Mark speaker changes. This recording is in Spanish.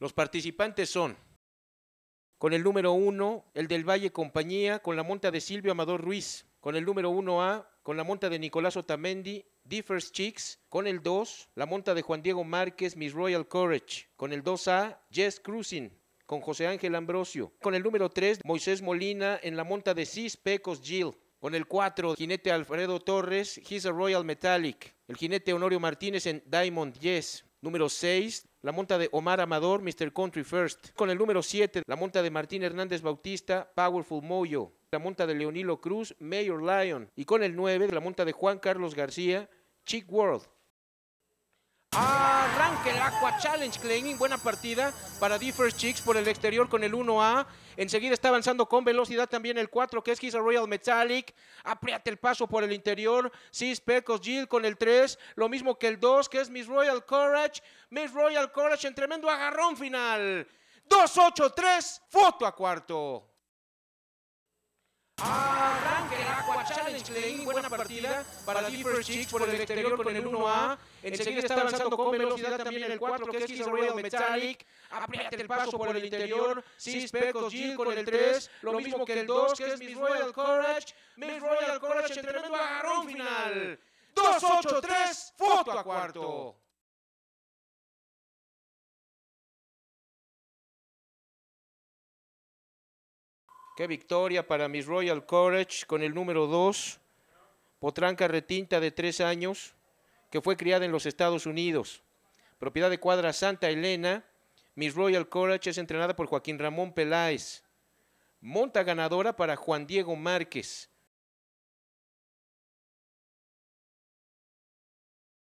Speaker 1: Los participantes son con el número 1, el del Valle Compañía, con la monta de Silvio Amador Ruiz, con el número 1A, con la monta de Nicolás Otamendi, Differs Chicks, con el 2, la monta de Juan Diego Márquez, Miss Royal Courage, con el 2A, Jess Cruising, con José Ángel Ambrosio, con el número 3, Moisés Molina, en la monta de Cis Pecos Gil, con el 4, jinete Alfredo Torres, He's a Royal Metallic, el jinete Honorio Martínez en Diamond Yes, número 6, la monta de Omar Amador, Mr. Country First. Con el número 7, la monta de Martín Hernández Bautista, Powerful Moyo. La monta de Leonilo Cruz, Mayor Lion. Y con el 9, la monta de Juan Carlos García, Chick World. Arranque el Aqua Challenge Cleaning, buena partida para Differs Chicks por el exterior con el 1A. Enseguida está avanzando con velocidad también el 4 que es a Royal Metallic. Apriate el paso por el interior. Sis Pecos Jill con el 3. Lo mismo que el 2 que es Miss Royal Courage. Miss Royal Courage en tremendo agarrón final. 2-8-3, foto a cuarto. buena partida para Deeper Chicks por el exterior con el 1A. Enseguida está avanzando con velocidad también en el 4, que es Kiss Royal Metallic.
Speaker 2: Apriete el paso por el interior. Cispecos Jill con el 3. Lo mismo que el 2, que es
Speaker 1: Miss Royal Courage. Miss Royal Courage en tremendo agarrón final. 2-8-3, foto a cuarto. Qué victoria para Miss Royal Courage con el número 2, potranca retinta de 3 años, que fue criada en los Estados Unidos. Propiedad de cuadra Santa Elena, Miss Royal Courage es entrenada por Joaquín Ramón Peláez. Monta ganadora para Juan Diego Márquez.